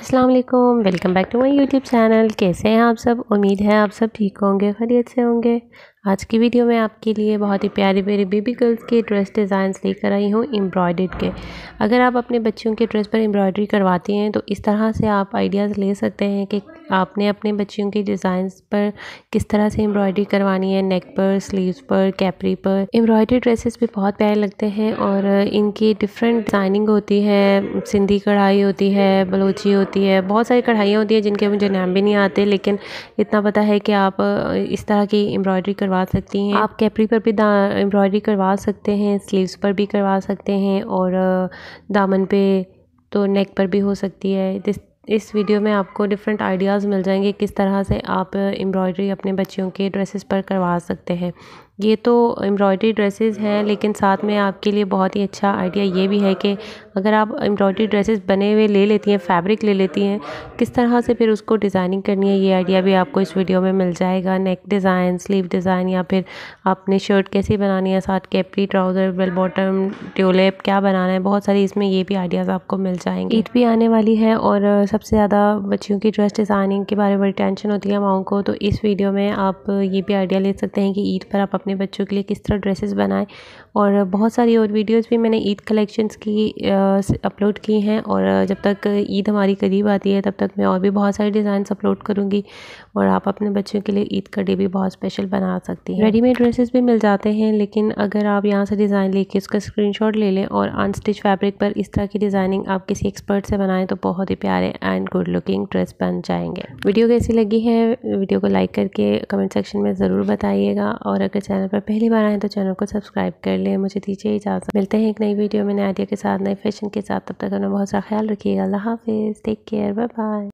अस्सलाम वालेकुम welcome back to my YouTube channel कैसे हैं आप सब उम्मीद है आप सब ठीक होंगे खैरियत से होंगे आज की वीडियो में आपके लिए बहुत ही प्यारे प्यारे बेबी गर्ल्स के ड्रेस डिज़ाइंस लेकर आई हूँ एम्ब्रॉयडेड के अगर आप अपने बच्चों के ड्रेस पर एम्ब्रॉयडरी करवाती हैं तो इस तरह से आप आइडियाज़ ले सकते हैं कि आपने अपने बच्चियों के डिज़ाइंस पर किस तरह से एम्ब्रॉयडरी करवानी है नेक पर स्लीव्स पर कैपरी पर एम्ब्रॉयडरी ड्रेसेस भी बहुत प्यारे लगते हैं और इनकी डिफरेंट डिज़ाइनिंग होती है सिंधी कढ़ाई होती है बलोची होती है बहुत सारी कढ़ाइयाँ होती हैं जिनके मुझे नाम भी नहीं आते लेकिन इतना पता है कि आप इस तरह की एम्ब्रॉयडरी करवा सकती हैं आप कैपरी पर भी एम्ब्रॉयडरी करवा सकते हैं स्लीव्स पर भी करवा सकते हैं और दामन पे तो नेक पर भी हो सकती है इस इस वीडियो में आपको डिफरेंट आइडियाज़ मिल जाएंगे किस तरह से आप एम्ब्रॉयडरी अपने बच्चियों के ड्रेसेस पर करवा सकते हैं ये तो एम्ब्रॉयडरी ड्रेसेस हैं लेकिन साथ में आपके लिए बहुत ही अच्छा आइडिया ये भी है कि अगर आप एम्ब्रॉयडरी ड्रेसेस बने हुए ले लेती हैं फैब्रिक ले लेती हैं किस तरह से फिर उसको डिज़ाइनिंग करनी है ये आइडिया भी आपको इस वीडियो में मिल जाएगा नेक डिज़ाइन स्लीव डिज़ाइन या फिर आपने शर्ट कैसे बनानी है साथ capri trouser bell bottom tulip क्या बनाना है बहुत सारी इसमें ये भी आइडियाज़ आपको मिल जाएंगे ईद भी आने वाली है और सबसे ज़्यादा बच्चियों की ड्रेस डिज़ाइनिंग के बारे में बड़ी टेंशन होती है माओ को तो इस वीडियो में आप ये भी आइडिया ले सकते हैं कि ईद पर आप अपने बच्चों के लिए किस तरह ड्रेसेस बनाएं और बहुत सारी और वीडियोस भी मैंने ईद कलेक्शंस की अपलोड की हैं और जब तक ईद हमारी करीब आती है तब तक मैं और भी बहुत सारे डिज़ाइंस अपलोड करूँगी और आप अपने बच्चों के लिए ईद का डे भी बहुत स्पेशल बना सकती हैं रेडीमेड ड्रेसेस भी मिल जाते हैं लेकिन अगर आप यहाँ से डिज़ाइन लेके उसका स्क्रीनशॉट ले लें और अनस्टिच फैब्रिक पर इस तरह की डिज़ाइनिंग आप किसी एक्सपर्ट से बनाएं तो बहुत ही प्यारे एंड गुड लुकिंग ड्रेस बन जाएंगे वीडियो कैसी लगी है वीडियो को लाइक करके कमेंट सेक्शन में ज़रूर बताइएगा और अगर चैनल पर पहली बार आए तो चैनल को सब्सक्राइब कर लें मुझे दीजिए इजाज़त मिलते हैं एक नई वीडियो में नए आइडिया के साथ नए फैशन के साथ तब तक अपना बहुत सा ख्याल रखिएगा अल्लाह हाफिज़ टेक केयर बाय बाय